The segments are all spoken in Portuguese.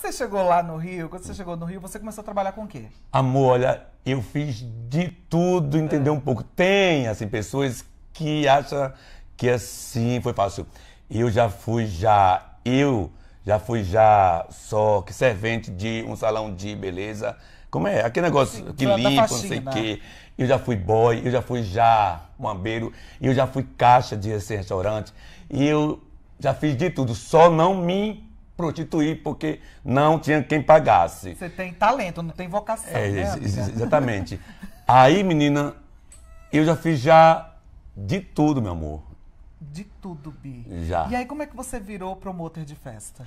Quando você chegou lá no Rio, quando você chegou no Rio, você começou a trabalhar com o quê? Amor, olha, eu fiz de tudo, entendeu? É. Um pouco. Tem, assim, pessoas que acham que assim foi fácil. Eu já fui já, eu já fui já só que servente de um salão de beleza. Como é? Aquele negócio que limpa, não sei o quê. Eu já fui boy, eu já fui já mambeiro, eu já fui caixa de restaurante. E eu já fiz de tudo, só não me prostituir porque não tinha quem pagasse. Você tem talento, não tem vocação. É, né, exatamente. Aí, menina, eu já fiz já de tudo, meu amor. De tudo, Bi. Já. E aí, como é que você virou promotor de festa?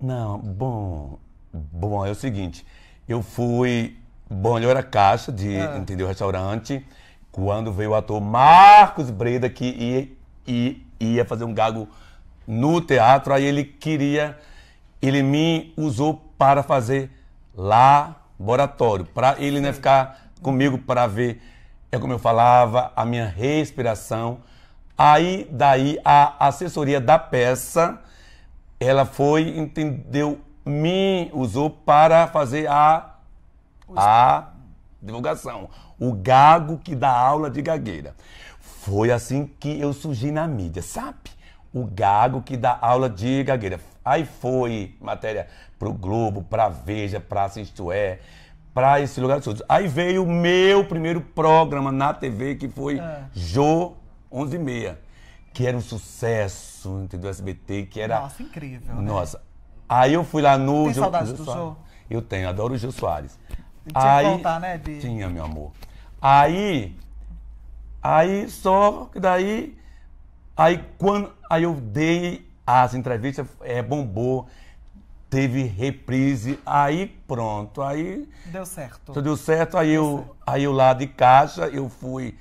Não, bom. Bom, é o seguinte. Eu fui. Bom, eu era caixa de, ah. entendeu, restaurante. Quando veio o ator Marcos Breda, que ia, ia, ia fazer um gago no teatro, aí ele queria ele me usou para fazer laboratório, para ele né, ficar comigo para ver é como eu falava, a minha respiração. Aí daí a assessoria da peça, ela foi, entendeu, me usou para fazer a a divulgação, o gago que dá aula de gagueira. Foi assim que eu surgi na mídia, sabe? O gago que dá aula de gagueira. Aí foi matéria pro Globo, pra Veja, pra a É, pra esse lugar todos. Aí veio o meu primeiro programa na TV, que foi é. Jô 11 e meia, que era um sucesso, entendeu? SBT, que era... Nossa, incrível, né? Nossa. Né? Aí eu fui lá no... Tem saudades Jô do Jô? Eu tenho, adoro o Jô Soares. Tinha aí, que voltar, né, de... Tinha, meu amor. Aí... Aí só que daí... Aí quando... Aí eu dei as entrevistas é, bombou, teve reprise, aí pronto, aí... Deu certo. deu certo, aí, deu eu, certo. aí eu lá de caixa, eu fui...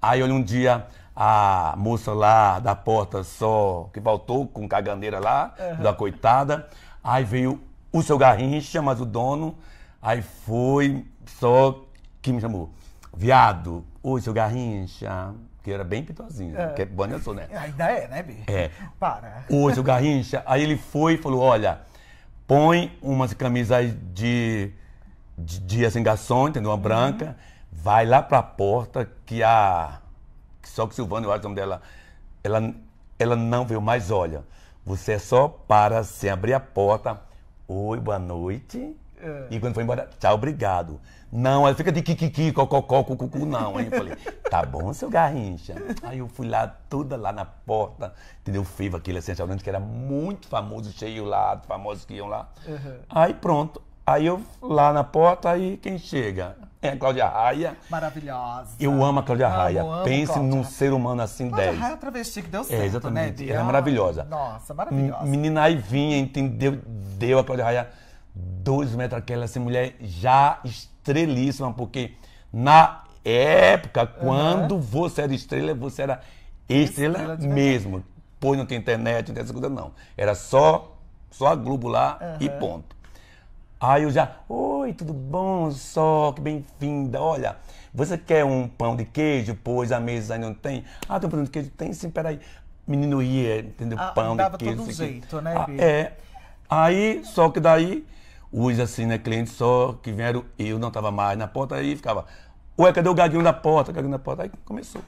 Aí olha um dia a moça lá da porta só, que voltou com caganeira lá, uhum. da coitada, aí veio o seu Garrincha, mas o dono, aí foi só que me chamou. Viado, o seu Garrincha, que era bem pitozinho, é. que é bom eu sou, né? É, ainda é, né, B? É. Para. O seu Garrincha, aí ele foi e falou: olha, põe umas camisas de, de, de assim, garçom, entendeu? Uma branca, uhum. vai lá pra porta que a. Só que Silvana, eu acho o nome dela, ela, ela não veio mais, olha. Você é só para sem abrir a porta. Oi, boa noite. É. E quando foi embora, tchau, obrigado. Não, ela fica de kikiki, cococó, cucucu, não. Aí eu falei, tá bom, seu Garrincha. Aí eu fui lá, toda lá na porta, entendeu? Fiva, aquele restaurante que era muito famoso, cheio lá, famosos que iam lá. Uhum. Aí pronto. Aí eu lá na porta, aí quem chega? É a Cláudia Raia. Maravilhosa. Eu amo a Cláudia Raia. Amo, Pense Cláudia. num ser humano assim, Cláudia 10. Raia é travesti que deu é, certo, é, exatamente. Né? Ela é maravilhosa. Nossa, maravilhosa. Menina aí vinha, entendeu? Deu a Cláudia Raia dois metros aquela essa mulher já estrelíssima, porque na época, quando você era estrela, você era estrela, estrela mesmo. Pois não tem internet, não tinha não. Era só, só a Globo lá uhum. e ponto. Aí eu já, oi, tudo bom? Só que bem-vinda. Olha, você quer um pão de queijo? Pois a mesa ainda não tem. Ah, tem um pão de queijo? Tem sim, peraí. Menino ia, entendeu? Ah, pão de queijo. Dava todo um jeito, né, ah, É. Aí, só que daí os assim, né, clientes só que vieram, eu não estava mais na porta, aí ficava, ué, cadê o gaguinho da porta? O gaguinho da porta, aí começou.